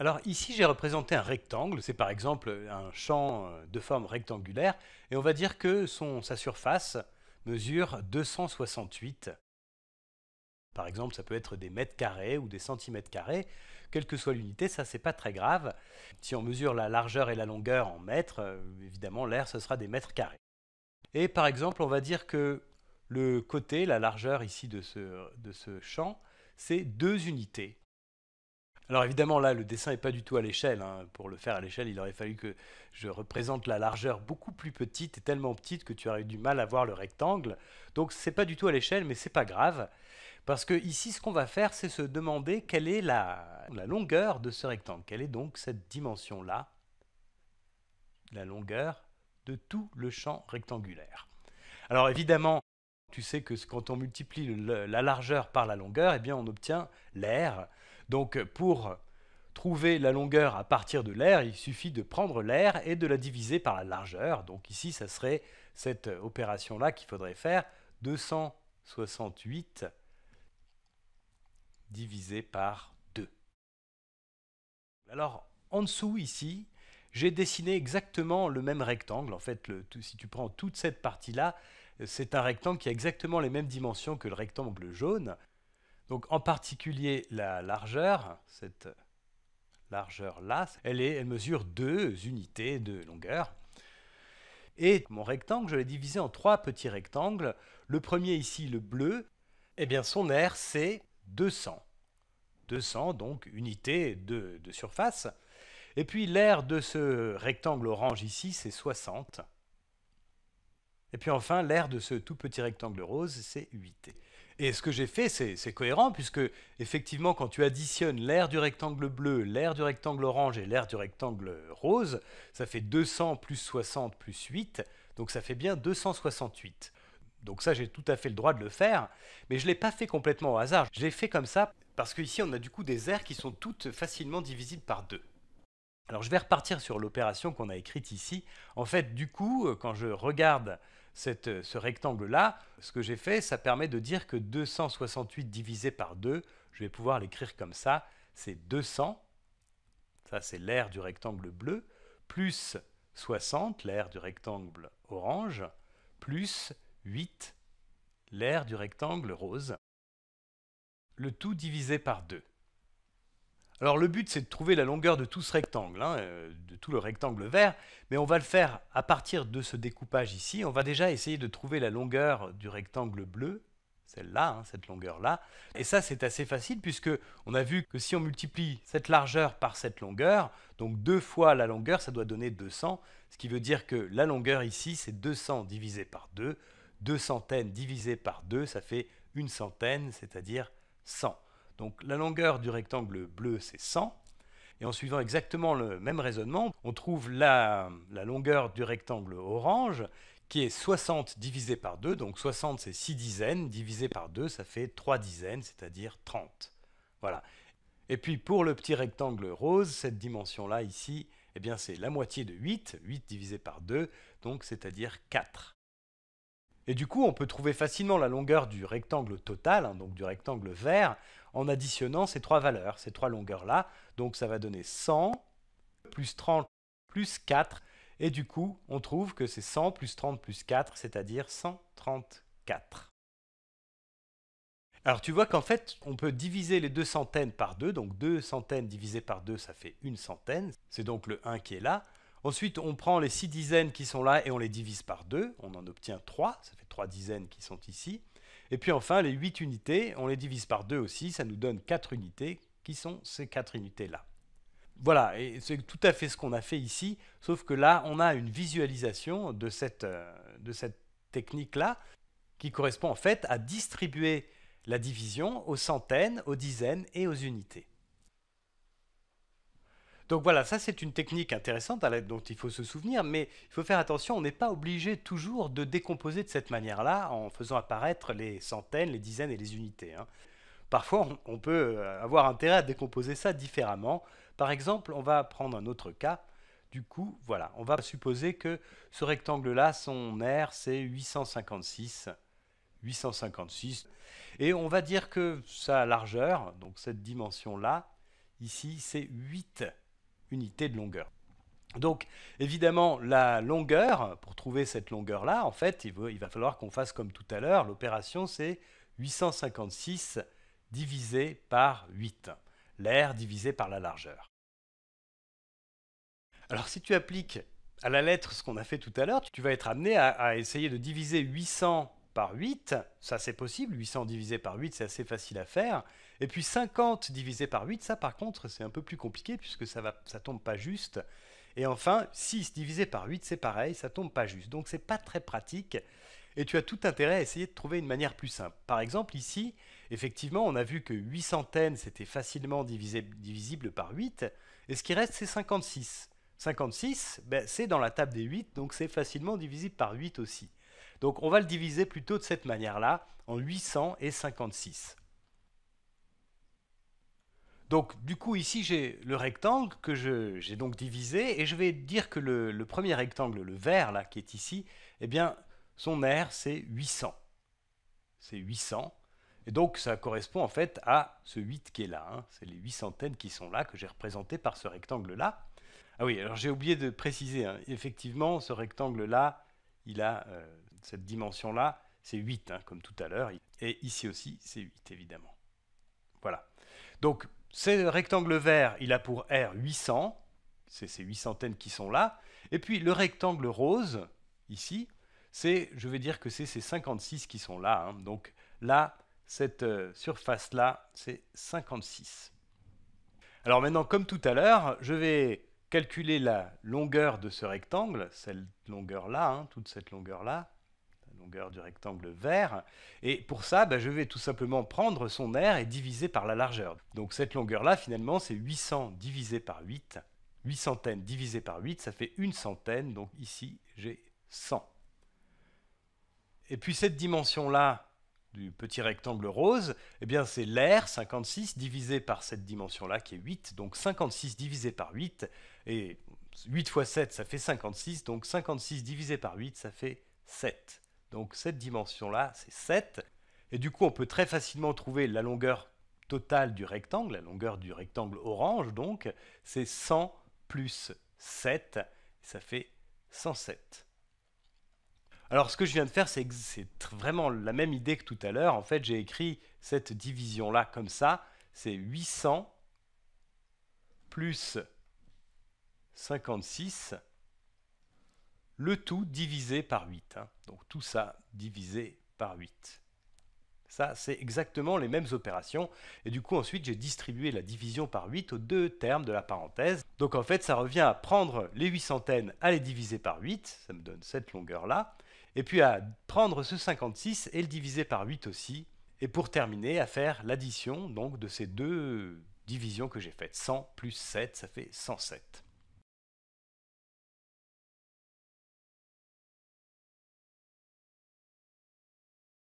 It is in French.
Alors ici, j'ai représenté un rectangle, c'est par exemple un champ euh, de forme rectangulaire, et on va dire que sa surface mesure 268. Par exemple, ça peut être des mètres carrés ou des centimètres carrés, quelle que soit l'unité, ça c'est pas très grave. Si on mesure la largeur et la longueur en mètres, euh, évidemment l'air ce sera des mètres carrés. Et par exemple, on va dire que le côté, la largeur ici de ce, de ce champ, c'est deux unités. Alors évidemment là le dessin n'est pas du tout à l'échelle. Hein. Pour le faire à l'échelle il aurait fallu que je représente la largeur beaucoup plus petite et tellement petite que tu aurais eu du mal à voir le rectangle. Donc c'est pas du tout à l'échelle mais c'est pas grave. Parce que ici ce qu'on va faire c'est se demander quelle est la, longueur de ce rectangle. Quelle est donc cette dimension là La longueur de tout le champ rectangulaire. Alors évidemment tu sais que quand on multiplie la largeur par la longueur, eh bien on obtient l'air. Donc euh, pour trouver la longueur à partir de l'air, il suffit de prendre l'air et de la diviser par la largeur. Donc ici, ça serait cette euh, opération-là qu'il faudrait faire. 268 divisé par 2. Alors, en dessous ici, j'ai dessiné exactement le même rectangle. En fait, si tu prends toute cette partie-là, euh, c'est un rectangle qui a exactement les mêmes dimensions que le rectangle jaune. Donc en particulier la largeur, cette largeur-là, elle, mesure deux unités de longueur. Et mon rectangle, je l'ai divisé en trois petits rectangles. Le premier ici, le bleu, eh bien son aire, c'est 200. 200, donc unités de, de surface. Et puis l'air de ce rectangle orange ici, c'est 60. Et puis enfin, l'air de ce tout petit rectangle rose, c'est 8. Et ce que j'ai fait, c'est cohérent, puisque effectivement, quand tu additionnes l'air du rectangle bleu, l'air du rectangle orange et l'air du rectangle rose, ça fait 200 plus 60 plus 8, donc ça fait bien 268. Donc ça, j'ai tout à fait le droit de le faire, mais je ne l'ai pas fait complètement au hasard. Je l'ai fait comme ça, parce qu'ici, on a du coup des airs qui sont toutes facilement divisibles par 2. Alors je vais repartir sur l'opération qu'on a écrite ici. En fait, du coup, euh, quand je regarde euh, ce rectangle-là, ce que j'ai fait, ça permet de dire que 268 divisé par 2, je vais pouvoir l'écrire comme ça, c'est 200, ça c'est l'aire du rectangle bleu, plus 60, l'aire du rectangle orange, plus 8, l'aire du rectangle rose. Le tout divisé par 2. Alors le but, c'est de trouver la longueur de tout ce rectangle, hein, euh, de tout le rectangle vert, mais on va le faire à partir de ce découpage ici. On va déjà essayer de trouver la longueur du rectangle bleu, celle-là, hein, cette longueur-là. Et ça, c'est assez facile puisque on a vu que si on multiplie cette largeur par cette longueur, donc deux fois la longueur, ça doit donner 200, ce qui veut dire que la longueur ici, c'est 200 divisé par 2, deux centaines divisé par 2, ça fait une centaine, c'est-à-dire 100. Donc la longueur du rectangle bleu, c'est 100. Et en suivant exactement le même raisonnement, on trouve la, longueur du rectangle orange, qui est 60 divisé par 2, donc 60 c'est 6 dizaines, divisé par 2 ça fait 3 dizaines, c'est-à-dire 30. Voilà. Et puis pour le petit rectangle rose, cette dimension-là ici, eh bien c'est la moitié de 8, 8 divisé par 2, donc c'est-à-dire 4. Et du coup, on peut trouver facilement la longueur du rectangle total, hein, donc du rectangle vert, en additionnant ces trois valeurs, ces trois longueurs-là. Donc ça va donner 100 plus 30 plus 4. Et du coup, on trouve que c'est 100 plus 30 plus 4, c'est-à-dire 134. Alors tu vois qu'en fait, on peut diviser les deux centaines par deux, donc deux centaines divisées par deux, ça fait une centaine. C'est donc le 1 qui est là. Ensuite, on prend les six dizaines qui sont là et on les divise par deux. On en obtient trois. Ça fait trois dizaines qui sont ici. Et puis enfin, les huit unités, on les divise par deux aussi. Ça nous donne quatre unités qui sont ces quatre unités-là. Voilà, et c'est tout à fait ce qu'on a fait ici, sauf que là, on a une visualisation de euh, de cette technique-là qui correspond en fait à distribuer la division aux centaines, aux dizaines et aux unités. Donc voilà, ça c'est une technique intéressante à dont il faut se souvenir, mais il faut faire attention, on n'est pas obligé toujours de décomposer de cette manière-là en faisant apparaître les centaines, les dizaines et les unités. Hein. Parfois, on peut euh, avoir intérêt à décomposer ça différemment. Par exemple, on va prendre un autre cas. Du coup, voilà, on va supposer que ce rectangle-là, son R, c'est 856. 856. Et on va dire que sa largeur, donc cette dimension-là, ici, c'est 8 unité de longueur. Donc évidemment, la longueur, pour trouver cette longueur-là, en fait, il, va falloir qu'on fasse comme tout à l'heure, l'opération c'est 856 divisé par 8, l'air divisé par la largeur. Alors si tu appliques à la lettre ce qu'on a fait tout à l'heure, tu vas être amené à, essayer de diviser 800 par 8, ça c'est possible, 800 divisé par 8 c'est assez facile à faire, et puis 50 divisé par 8, ça par contre, c'est un peu plus compliqué puisque ça va, tombe pas juste. Et enfin, 6 divisé par 8, c'est pareil, ça tombe pas juste. Donc c'est pas très pratique. Et tu as tout intérêt à essayer de trouver une manière plus simple. Par exemple, ici, effectivement, on a vu que 8 centaines, c'était facilement divisible par 8. Et ce qui reste, c'est 56. 56, ben, c'est dans la table des 8, donc c'est facilement divisible par 8 aussi. Donc on va le diviser plutôt de cette manière-là, en 800 et 56. Donc du coup ici j'ai le rectangle que j'ai donc divisé et je vais dire que le, premier rectangle, le vert là qui est ici, eh bien son aire c'est 800. C'est 800. Et donc ça correspond en fait à ce 8 qui est là. Hein. C'est les 8 centaines qui sont là que j'ai représenté par ce rectangle là. Ah oui, alors j'ai oublié de préciser, hein. effectivement ce rectangle là, il a euh, cette dimension là, c'est 8 hein, comme tout à l'heure. Et ici aussi c'est 8 évidemment. Voilà. Donc ce rectangle vert, il a pour R 800, c'est ces 8 centaines qui sont là. Et puis le rectangle rose, ici, c'est, je vais dire que c'est ces 56 qui sont là. Hein. Donc là, cette euh, surface-là, c'est 56. Alors maintenant, comme tout à l'heure, je vais calculer la longueur de ce rectangle, cette longueur-là, hein, toute cette longueur-là longueur du rectangle vert. Et pour ça, bah, je vais tout simplement prendre son aire et diviser par la largeur. Donc cette longueur-là, finalement, c'est 800 divisé par 8. 8 centaines divisé par 8, ça fait une centaine. Donc ici, j'ai 100. Et puis cette dimension-là du petit rectangle rose, eh bien c'est l'air 56 divisé par cette dimension-là qui est 8. Donc 56 divisé par 8, et 8 fois 7, ça fait 56. Donc 56 divisé par 8, ça fait 7. Donc cette dimension-là, c'est 7. Et du coup, on peut très facilement trouver la longueur totale du rectangle, la longueur du rectangle orange, donc c'est 100 plus 7, ça fait 107. Alors ce que je viens de faire, c'est vraiment la même idée que tout à l'heure. En fait, j'ai écrit cette division-là comme ça. C'est 800 plus 56 le tout divisé par 8. Hein. Donc tout ça divisé par 8. Ça, c'est exactement les mêmes opérations. Et du coup, ensuite, j'ai distribué la division par 8 aux deux termes de la parenthèse. Donc en fait, ça revient à prendre les 8 centaines, à les diviser par 8, ça me donne cette longueur-là, et puis à prendre ce 56 et le diviser par 8 aussi, et pour terminer, à faire l'addition donc de ces deux divisions que j'ai faites. 100 plus 7, ça fait 107.